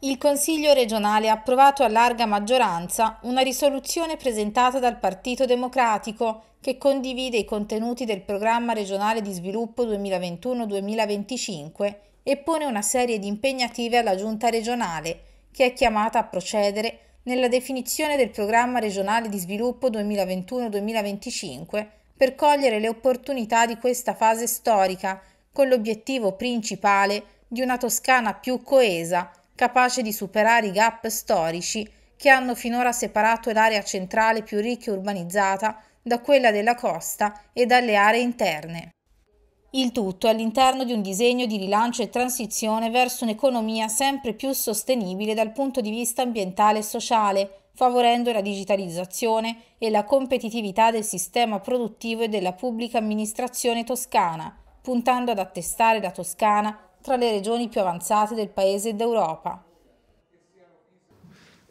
Il Consiglio regionale ha approvato a larga maggioranza una risoluzione presentata dal Partito Democratico che condivide i contenuti del programma regionale di sviluppo 2021-2025 e pone una serie di impegnative alla Giunta regionale, che è chiamata a procedere nella definizione del programma regionale di sviluppo 2021-2025 per cogliere le opportunità di questa fase storica con l'obiettivo principale di una Toscana più coesa, capace di superare i gap storici che hanno finora separato l'area centrale più ricca e urbanizzata da quella della costa e dalle aree interne. Il tutto all'interno di un disegno di rilancio e transizione verso un'economia sempre più sostenibile dal punto di vista ambientale e sociale, favorendo la digitalizzazione e la competitività del sistema produttivo e della pubblica amministrazione toscana, puntando ad attestare la Toscana tra le regioni più avanzate del Paese e d'Europa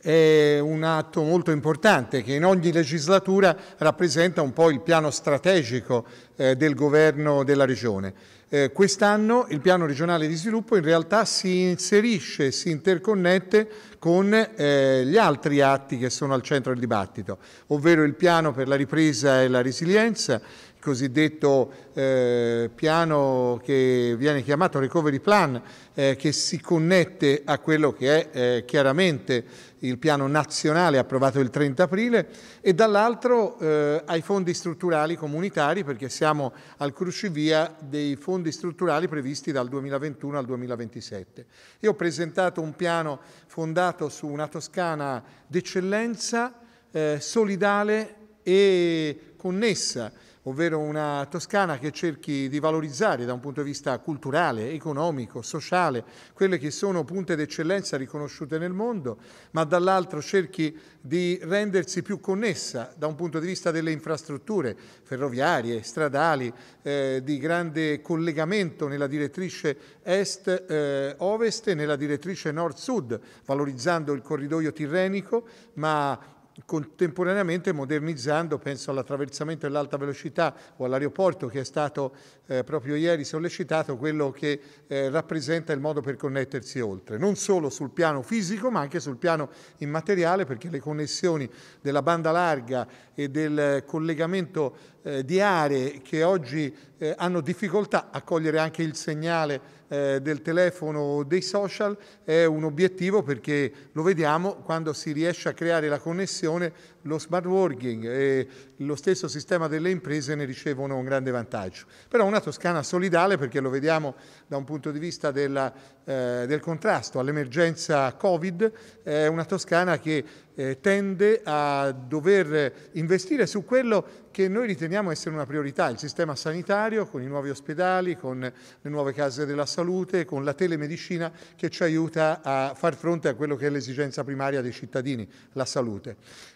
è un atto molto importante che in ogni legislatura rappresenta un po' il piano strategico eh, del governo della regione. Eh, Quest'anno il piano regionale di sviluppo in realtà si inserisce, si interconnette con eh, gli altri atti che sono al centro del dibattito, ovvero il piano per la ripresa e la resilienza, cosiddetto eh, piano che viene chiamato recovery plan, eh, che si connette a quello che è eh, chiaramente il piano nazionale approvato il 30 aprile e dall'altro eh, ai fondi strutturali comunitari perché siamo al crucivia dei fondi strutturali previsti dal 2021 al 2027. Io ho presentato un piano fondato su una Toscana d'eccellenza, eh, solidale e connessa ovvero una Toscana che cerchi di valorizzare da un punto di vista culturale, economico, sociale, quelle che sono punte d'eccellenza riconosciute nel mondo, ma dall'altro cerchi di rendersi più connessa da un punto di vista delle infrastrutture ferroviarie, stradali, eh, di grande collegamento nella direttrice est-ovest eh, e nella direttrice nord-sud, valorizzando il corridoio tirrenico, ma contemporaneamente modernizzando, penso all'attraversamento dell'alta velocità o all'aeroporto che è stato eh, proprio ieri sollecitato, quello che eh, rappresenta il modo per connettersi oltre, non solo sul piano fisico ma anche sul piano immateriale perché le connessioni della banda larga e del collegamento eh, di aree che oggi eh, hanno difficoltà a cogliere anche il segnale eh, del telefono o dei social è un obiettivo perché lo vediamo quando si riesce a creare la connessione, lo smart working e lo stesso sistema delle imprese ne ricevono un grande vantaggio. Però una Toscana solidale perché lo vediamo da un punto di vista della, eh, del contrasto all'emergenza Covid, è una Toscana che eh, tende a dover investire su quello che noi riteniamo essere una priorità, il sistema sanitario con i nuovi ospedali, con le nuove case della salute, con la telemedicina che ci aiuta a far fronte a quello che è l'esigenza primaria dei cittadini, la salute.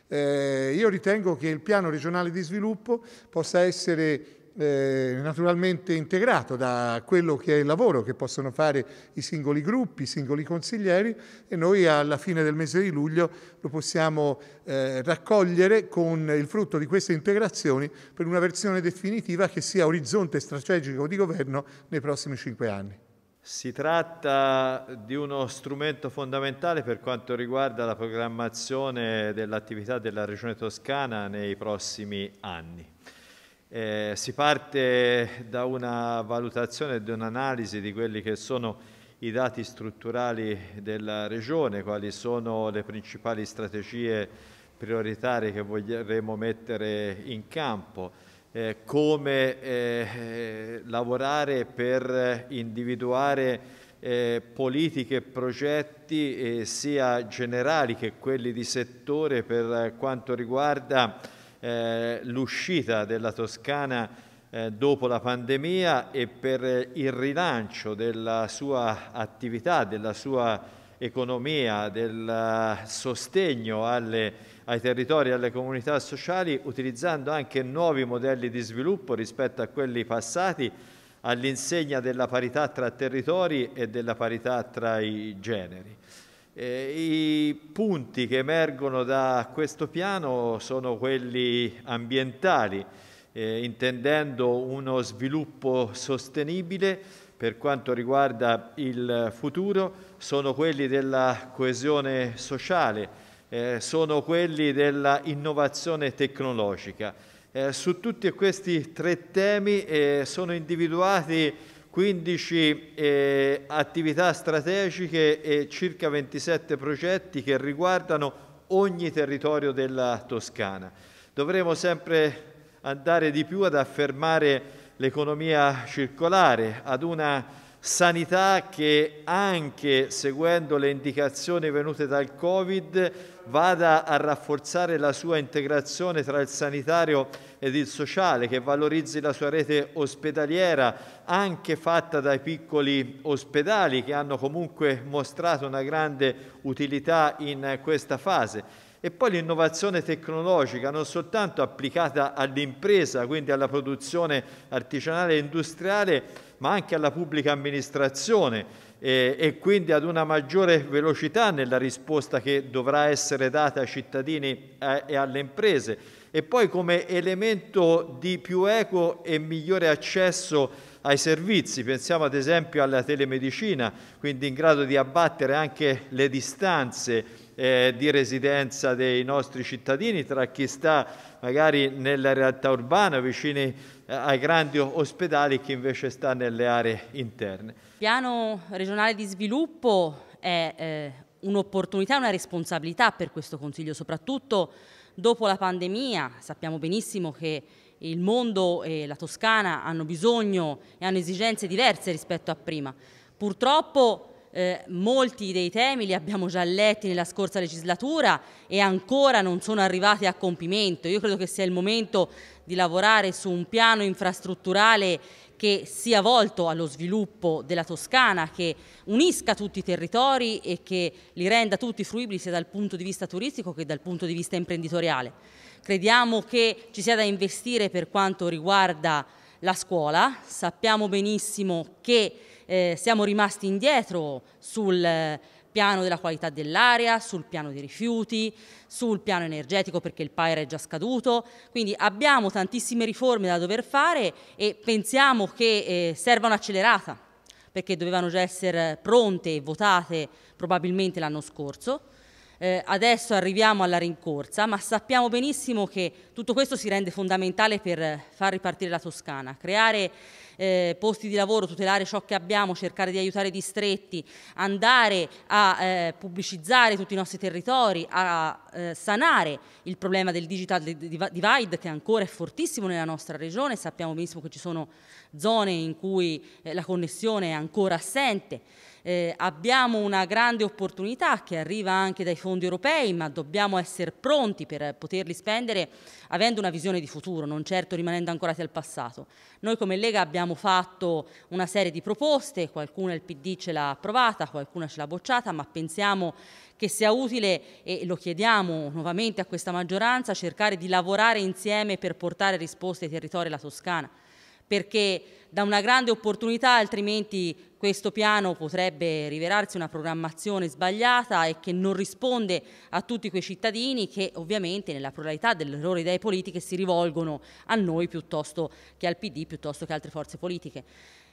Eh, io ritengo che il piano regionale di sviluppo possa essere eh, naturalmente integrato da quello che è il lavoro che possono fare i singoli gruppi, i singoli consiglieri e noi alla fine del mese di luglio lo possiamo eh, raccogliere con il frutto di queste integrazioni per una versione definitiva che sia orizzonte strategico di governo nei prossimi cinque anni. Si tratta di uno strumento fondamentale per quanto riguarda la programmazione dell'attività della Regione Toscana nei prossimi anni. Eh, si parte da una valutazione e da un'analisi di quelli che sono i dati strutturali della Regione, quali sono le principali strategie prioritarie che vorremmo mettere in campo, eh, come eh, eh lavorare per individuare eh, politiche e progetti eh, sia generali che quelli di settore per quanto riguarda eh, l'uscita della Toscana eh, dopo la pandemia e per il rilancio della sua attività, della sua economia, del eh, sostegno alle, ai territori e alle comunità sociali, utilizzando anche nuovi modelli di sviluppo rispetto a quelli passati, all'insegna della parità tra territori e della parità tra i generi. Eh, I punti che emergono da questo piano sono quelli ambientali, eh, intendendo uno sviluppo sostenibile per quanto riguarda il futuro, sono quelli della coesione sociale, eh, sono quelli dell'innovazione innovazione tecnologica. Eh, su tutti questi tre temi eh, sono individuati 15 eh, attività strategiche e circa 27 progetti che riguardano ogni territorio della Toscana. Dovremo sempre andare di più ad affermare l'economia circolare, ad una sanità che anche seguendo le indicazioni venute dal Covid vada a rafforzare la sua integrazione tra il sanitario ed il sociale, che valorizzi la sua rete ospedaliera anche fatta dai piccoli ospedali che hanno comunque mostrato una grande utilità in questa fase. E poi l'innovazione tecnologica, non soltanto applicata all'impresa, quindi alla produzione artigianale e industriale, ma anche alla pubblica amministrazione e, e quindi ad una maggiore velocità nella risposta che dovrà essere data ai cittadini eh, e alle imprese e poi come elemento di più equo e migliore accesso ai servizi, pensiamo ad esempio alla telemedicina, quindi in grado di abbattere anche le distanze eh, di residenza dei nostri cittadini tra chi sta magari nella realtà urbana, vicini eh, ai grandi ospedali che invece sta nelle aree interne. Il piano regionale di sviluppo è eh, un'opportunità e una responsabilità per questo Consiglio, soprattutto dopo la pandemia. Sappiamo benissimo che il mondo e la Toscana hanno bisogno e hanno esigenze diverse rispetto a prima. Purtroppo eh, molti dei temi li abbiamo già letti nella scorsa legislatura e ancora non sono arrivati a compimento. Io credo che sia il momento di lavorare su un piano infrastrutturale che sia volto allo sviluppo della Toscana, che unisca tutti i territori e che li renda tutti fruibili sia dal punto di vista turistico che dal punto di vista imprenditoriale. Crediamo che ci sia da investire per quanto riguarda la scuola, sappiamo benissimo che eh, siamo rimasti indietro sul eh, piano della qualità dell'aria, sul piano dei rifiuti, sul piano energetico perché il PAIRA è già scaduto, quindi abbiamo tantissime riforme da dover fare e pensiamo che eh, serva un'accelerata perché dovevano già essere pronte e votate probabilmente l'anno scorso eh, adesso arriviamo alla rincorsa, ma sappiamo benissimo che tutto questo si rende fondamentale per far ripartire la Toscana, creare eh, posti di lavoro, tutelare ciò che abbiamo, cercare di aiutare i distretti, andare a eh, pubblicizzare tutti i nostri territori, a eh, sanare il problema del digital divide che ancora è fortissimo nella nostra regione, sappiamo benissimo che ci sono zone in cui eh, la connessione è ancora assente. Eh, abbiamo una grande opportunità che arriva anche dai fondi europei, ma dobbiamo essere pronti per poterli spendere avendo una visione di futuro, non certo rimanendo ancorati al passato. Noi come Lega abbiamo fatto una serie di proposte, qualcuna il PD ce l'ha approvata, qualcuna ce l'ha bocciata, ma pensiamo che sia utile, e lo chiediamo nuovamente a questa maggioranza, cercare di lavorare insieme per portare risposte ai territori della Toscana perché da una grande opportunità altrimenti questo piano potrebbe rivelarsi una programmazione sbagliata e che non risponde a tutti quei cittadini che ovviamente nella pluralità delle loro idee politiche si rivolgono a noi piuttosto che al PD, piuttosto che altre forze politiche.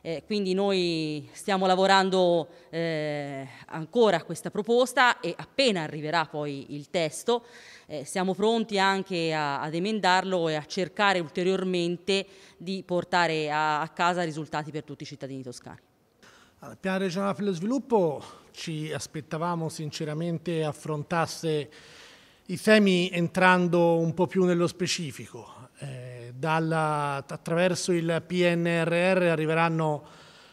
Eh, quindi noi stiamo lavorando eh, ancora a questa proposta e appena arriverà poi il testo eh, siamo pronti anche a, ad emendarlo e a cercare ulteriormente di portare a, a casa risultati per tutti i cittadini toscani. Al piano regionale per lo sviluppo ci aspettavamo sinceramente affrontasse i temi entrando un po' più nello specifico dalla, attraverso il PNRR arriveranno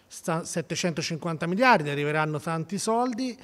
750 miliardi, arriveranno tanti soldi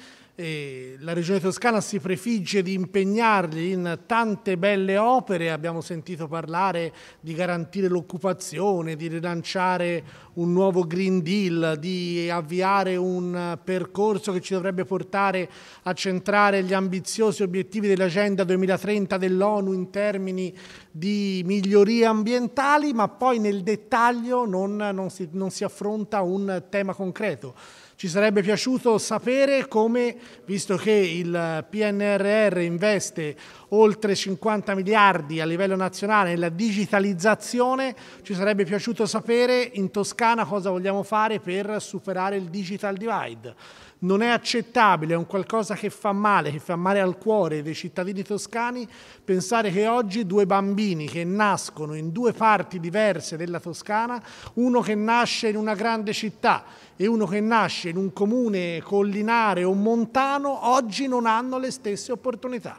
la Regione Toscana si prefigge di impegnarli in tante belle opere, abbiamo sentito parlare di garantire l'occupazione, di rilanciare un nuovo Green Deal, di avviare un percorso che ci dovrebbe portare a centrare gli ambiziosi obiettivi dell'Agenda 2030 dell'ONU in termini di migliorie ambientali, ma poi nel dettaglio non, non, si, non si affronta un tema concreto. Ci sarebbe piaciuto sapere come, visto che il PNRR investe oltre 50 miliardi a livello nazionale nella digitalizzazione, ci sarebbe piaciuto sapere in Toscana cosa vogliamo fare per superare il digital divide non è accettabile, è un qualcosa che fa male, che fa male al cuore dei cittadini toscani, pensare che oggi due bambini che nascono in due parti diverse della Toscana, uno che nasce in una grande città e uno che nasce in un comune collinare o montano, oggi non hanno le stesse opportunità.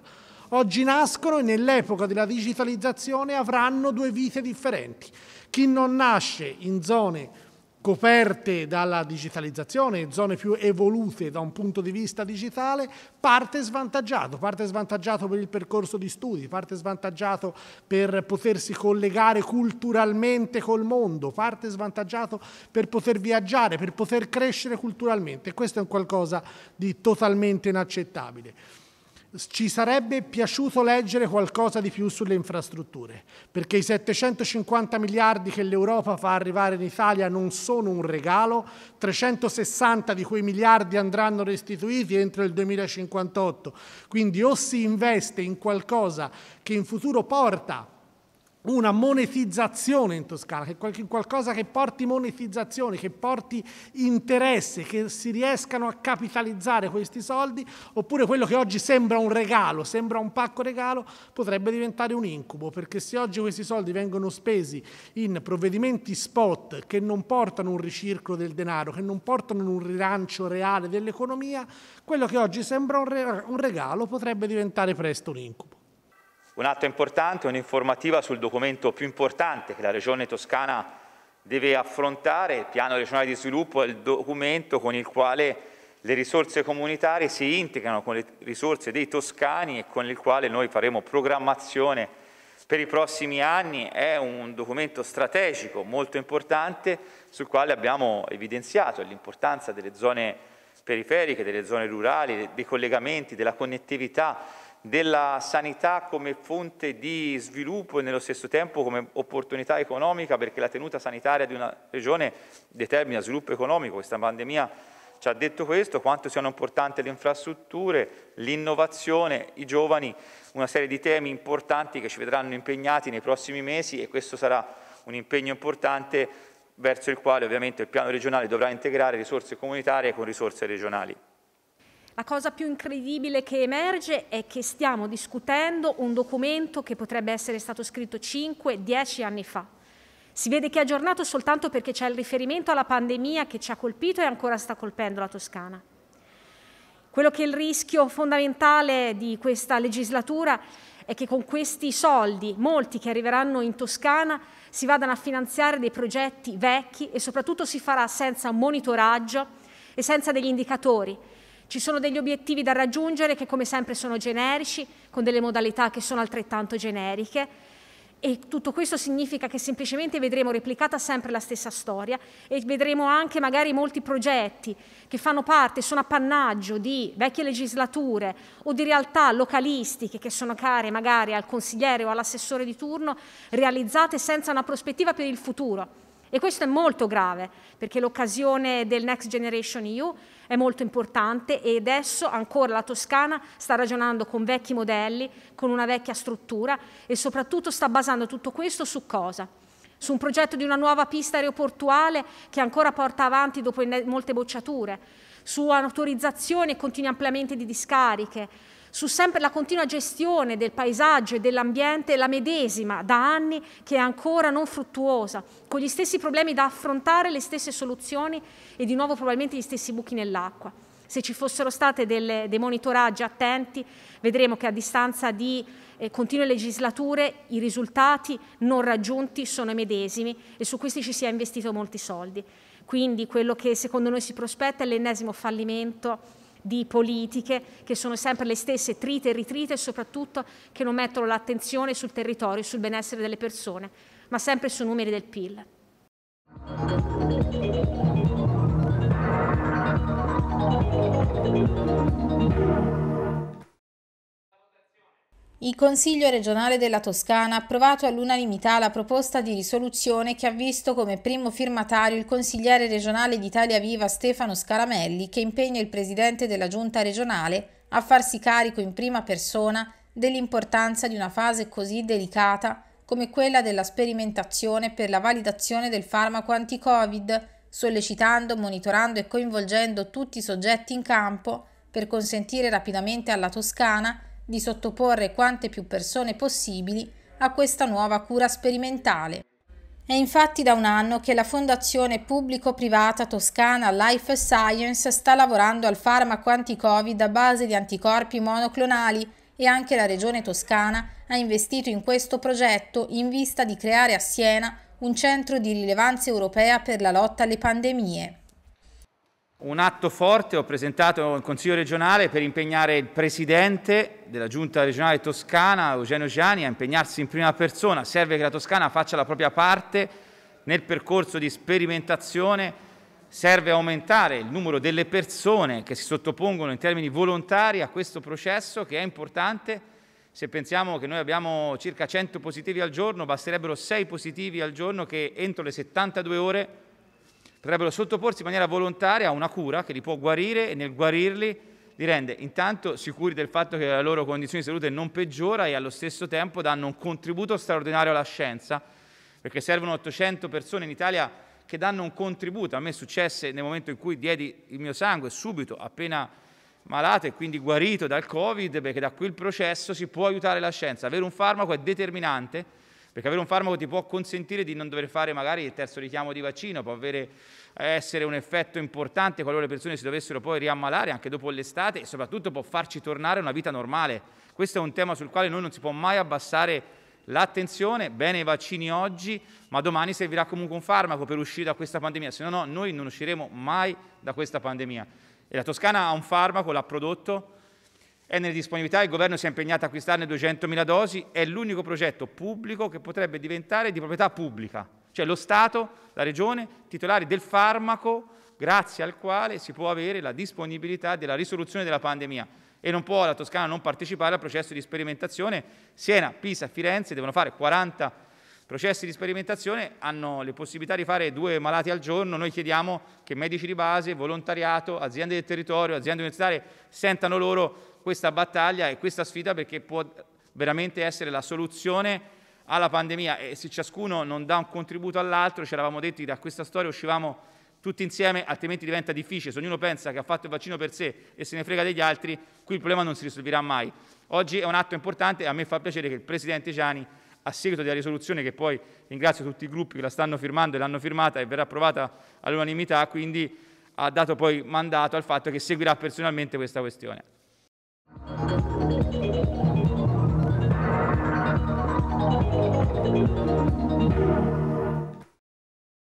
Oggi nascono e nell'epoca della digitalizzazione avranno due vite differenti. Chi non nasce in zone coperte dalla digitalizzazione, zone più evolute da un punto di vista digitale, parte svantaggiato, parte svantaggiato per il percorso di studi, parte svantaggiato per potersi collegare culturalmente col mondo, parte svantaggiato per poter viaggiare, per poter crescere culturalmente. Questo è un qualcosa di totalmente inaccettabile ci sarebbe piaciuto leggere qualcosa di più sulle infrastrutture, perché i 750 miliardi che l'Europa fa arrivare in Italia non sono un regalo, 360 di quei miliardi andranno restituiti entro il 2058, quindi o si investe in qualcosa che in futuro porta una monetizzazione in Toscana, che qualcosa che porti monetizzazione, che porti interesse, che si riescano a capitalizzare questi soldi, oppure quello che oggi sembra un regalo, sembra un pacco regalo, potrebbe diventare un incubo, perché se oggi questi soldi vengono spesi in provvedimenti spot che non portano un ricircolo del denaro, che non portano un rilancio reale dell'economia, quello che oggi sembra un regalo potrebbe diventare presto un incubo. Un atto importante è un'informativa sul documento più importante che la Regione Toscana deve affrontare, il piano regionale di sviluppo è il documento con il quale le risorse comunitarie si integrano con le risorse dei toscani e con il quale noi faremo programmazione per i prossimi anni. È un documento strategico molto importante sul quale abbiamo evidenziato l'importanza delle zone periferiche, delle zone rurali, dei collegamenti, della connettività della sanità come fonte di sviluppo e nello stesso tempo come opportunità economica perché la tenuta sanitaria di una regione determina sviluppo economico, questa pandemia ci ha detto questo, quanto siano importanti le infrastrutture, l'innovazione, i giovani, una serie di temi importanti che ci vedranno impegnati nei prossimi mesi e questo sarà un impegno importante verso il quale ovviamente il piano regionale dovrà integrare risorse comunitarie con risorse regionali. La cosa più incredibile che emerge è che stiamo discutendo un documento che potrebbe essere stato scritto 5-10 anni fa. Si vede che è aggiornato soltanto perché c'è il riferimento alla pandemia che ci ha colpito e ancora sta colpendo la Toscana. Quello che è il rischio fondamentale di questa legislatura è che con questi soldi, molti che arriveranno in Toscana, si vadano a finanziare dei progetti vecchi e soprattutto si farà senza un monitoraggio e senza degli indicatori ci sono degli obiettivi da raggiungere che come sempre sono generici, con delle modalità che sono altrettanto generiche e tutto questo significa che semplicemente vedremo replicata sempre la stessa storia e vedremo anche magari molti progetti che fanno parte, sono appannaggio di vecchie legislature o di realtà localistiche che sono care magari al consigliere o all'assessore di turno, realizzate senza una prospettiva per il futuro. E questo è molto grave, perché l'occasione del Next Generation EU è molto importante e adesso ancora la Toscana sta ragionando con vecchi modelli, con una vecchia struttura e soprattutto sta basando tutto questo su cosa? Su un progetto di una nuova pista aeroportuale che ancora porta avanti dopo molte bocciature, su autorizzazioni e continui ampliamenti di discariche, su sempre la continua gestione del paesaggio e dell'ambiente, la medesima da anni che è ancora non fruttuosa, con gli stessi problemi da affrontare, le stesse soluzioni e di nuovo probabilmente gli stessi buchi nell'acqua. Se ci fossero stati dei monitoraggi attenti, vedremo che a distanza di eh, continue legislature i risultati non raggiunti sono i medesimi e su questi ci si è investito molti soldi. Quindi quello che secondo noi si prospetta è l'ennesimo fallimento di politiche che sono sempre le stesse, trite e ritrite, e soprattutto che non mettono l'attenzione sul territorio, sul benessere delle persone, ma sempre su numeri del PIL. Thank you. Il Consiglio regionale della Toscana ha approvato all'unanimità la proposta di risoluzione che ha visto come primo firmatario il consigliere regionale d'Italia Viva Stefano Scaramelli, che impegna il presidente della giunta regionale a farsi carico in prima persona dell'importanza di una fase così delicata come quella della sperimentazione per la validazione del farmaco anti-Covid, sollecitando, monitorando e coinvolgendo tutti i soggetti in campo per consentire rapidamente alla Toscana di sottoporre quante più persone possibili a questa nuova cura sperimentale. È infatti da un anno che la Fondazione Pubblico-Privata Toscana Life Science sta lavorando al farmaco anti-Covid a base di anticorpi monoclonali e anche la Regione Toscana ha investito in questo progetto in vista di creare a Siena un centro di rilevanza europea per la lotta alle pandemie. Un atto forte ho presentato al Consiglio regionale per impegnare il Presidente della Giunta regionale toscana, Eugenio Giani, a impegnarsi in prima persona. Serve che la Toscana faccia la propria parte nel percorso di sperimentazione, serve aumentare il numero delle persone che si sottopongono in termini volontari a questo processo che è importante. Se pensiamo che noi abbiamo circa 100 positivi al giorno, basterebbero 6 positivi al giorno che entro le 72 ore Potrebbero sottoporsi in maniera volontaria a una cura che li può guarire e nel guarirli li rende intanto sicuri del fatto che la loro condizione di salute non peggiora e allo stesso tempo danno un contributo straordinario alla scienza, perché servono 800 persone in Italia che danno un contributo. A me successe nel momento in cui diedi il mio sangue subito, appena malato e quindi guarito dal Covid, perché da quel processo si può aiutare la scienza. Avere un farmaco è determinante perché avere un farmaco ti può consentire di non dover fare magari il terzo richiamo di vaccino, può avere, essere un effetto importante qualora le persone si dovessero poi riammalare anche dopo l'estate e soprattutto può farci tornare a una vita normale. Questo è un tema sul quale noi non si può mai abbassare l'attenzione, bene i vaccini oggi, ma domani servirà comunque un farmaco per uscire da questa pandemia, se no, no noi non usciremo mai da questa pandemia. E la Toscana ha un farmaco, l'ha prodotto, è nelle disponibilità, il governo si è impegnato a acquistarne 200.000 dosi, è l'unico progetto pubblico che potrebbe diventare di proprietà pubblica, cioè lo Stato, la Regione, titolari del farmaco grazie al quale si può avere la disponibilità della risoluzione della pandemia e non può la Toscana non partecipare al processo di sperimentazione. Siena, Pisa, Firenze devono fare 40 processi di sperimentazione, hanno le possibilità di fare due malati al giorno, noi chiediamo che medici di base, volontariato, aziende del territorio, aziende universitarie sentano loro questa battaglia e questa sfida perché può veramente essere la soluzione alla pandemia e se ciascuno non dà un contributo all'altro, ci eravamo detti da questa storia uscivamo tutti insieme, altrimenti diventa difficile. Se ognuno pensa che ha fatto il vaccino per sé e se ne frega degli altri, qui il problema non si risolverà mai. Oggi è un atto importante e a me fa piacere che il Presidente Gianni, a seguito della risoluzione che poi ringrazio tutti i gruppi che la stanno firmando e l'hanno firmata e verrà approvata all'unanimità, quindi ha dato poi mandato al fatto che seguirà personalmente questa questione. Música